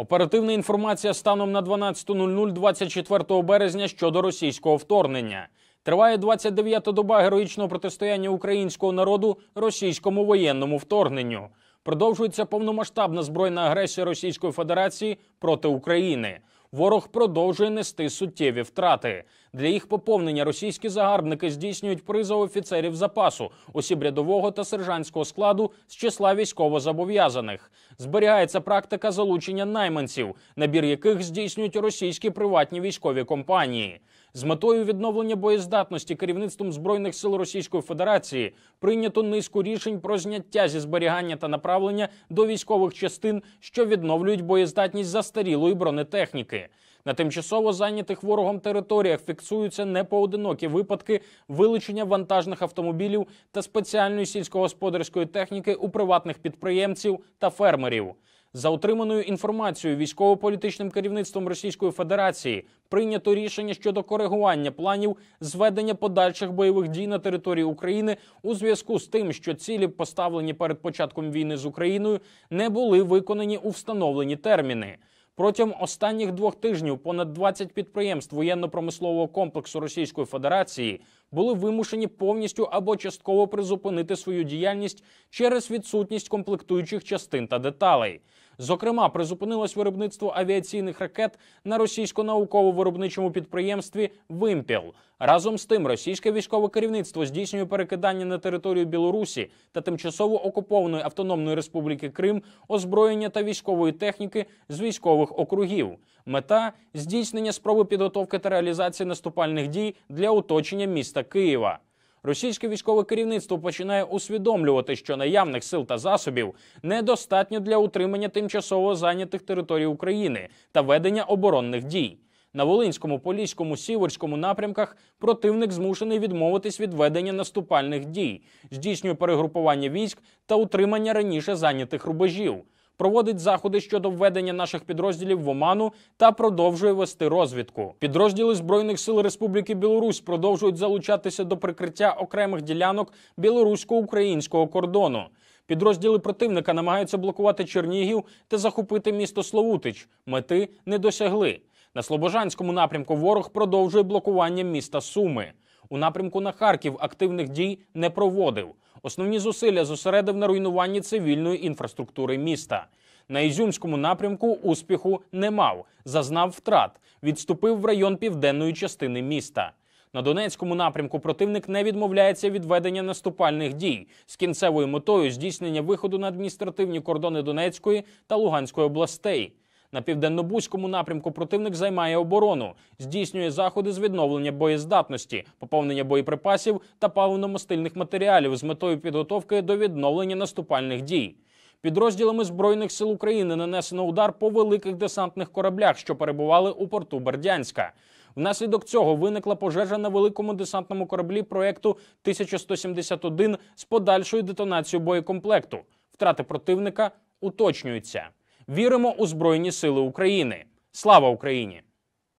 Оперативна інформація станом на 12.00 24 березня щодо російського вторгнення. Триває 29-та доба героїчного протистояння українського народу російському воєнному вторгненню. Продовжується повномасштабна збройна агресія Російської Федерації проти України. Ворог продовжує нести суттєві втрати. Для їх поповнення російські загарбники здійснюють призов офіцерів запасу, осіб рядового та сержантського складу з числа військовозобов'язаних. Зберігається практика залучення найманців, набір яких здійснюють російські приватні військові компанії. З метою відновлення боєздатності керівництвом збройних сил Російської Федерації прийнято низку рішень про зняття зі зберігання та направлення до військових частин, що відновлюють боєздатність застарілої бронетехніки. На тимчасово зайнятих ворогом територіях фіксуються непоодинокі випадки вилучення вантажних автомобілів та спеціальної сільськогосподарської техніки у приватних підприємців та фермерів. За отриманою інформацією військово-політичним керівництвом Російської Федерації прийнято рішення щодо коригування планів зведення подальших бойових дій на території України у зв'язку з тим, що цілі, поставлені перед початком війни з Україною, не були виконані у встановлені терміни. Протягом останніх двох тижнів понад 20 підприємств воєнно-промислового комплексу Російської Федерації були вимушені повністю або частково призупинити свою діяльність через відсутність комплектуючих частин та деталей. Зокрема, призупинилось виробництво авіаційних ракет на російсько-науково-виробничому підприємстві Вимпіл. Разом з тим, російське військове керівництво здійснює перекидання на територію Білорусі та тимчасово окупованої автономної республіки Крим, озброєння та військової техніки з військових округів. Мета здійснення спроби підготовки та реалізації наступальних дій для оточення міста Києва. Російське військове керівництво починає усвідомлювати, що наявних сил та засобів недостатньо для утримання тимчасово зайнятих територій України та ведення оборонних дій. На Волинському, Поліському, Сіверському напрямках противник змушений відмовитись від ведення наступальних дій, здійснює перегрупування військ та утримання раніше зайнятих рубежів проводить заходи щодо введення наших підрозділів в оману та продовжує вести розвідку. Підрозділи збройних сил Республіки Білорусь продовжують залучатися до прикриття окремих ділянок білорусько-українського кордону. Підрозділи противника намагаються блокувати Чернігів та захопити місто Словутич. Мети не досягли. На Слобожанському напрямку ворог продовжує блокування міста Суми у напрямку на Харків активних дій не проводив. Основні зусилля зосередив на руйнуванні цивільної інфраструктури міста. На Ізюмському напрямку успіху не мав, зазнав втрат, відступив в район південної частини міста. На Донецькому напрямку противник не відмовляється від ведення наступальних дій з кінцевою метою здійснення виходу на адміністративні кордони Донецької та Луганської областей. На південно-бузькому напрямку противник займає оборону, здійснює заходи з відновлення боєздатності, поповнення боєприпасів та паливно-мастильних матеріалів з метою підготовки до відновлення наступальних дій. Підрозділами збройних сил України нанесено удар по великих десантних кораблях, що перебували у порту Бердянська. Внаслідок цього виникла пожежа на великому десантному кораблі проекту 1171 з подальшою детонацією боєкомплекту. Втрати противника уточнюються. Віримо у Збройні Сили України. Слава Україні!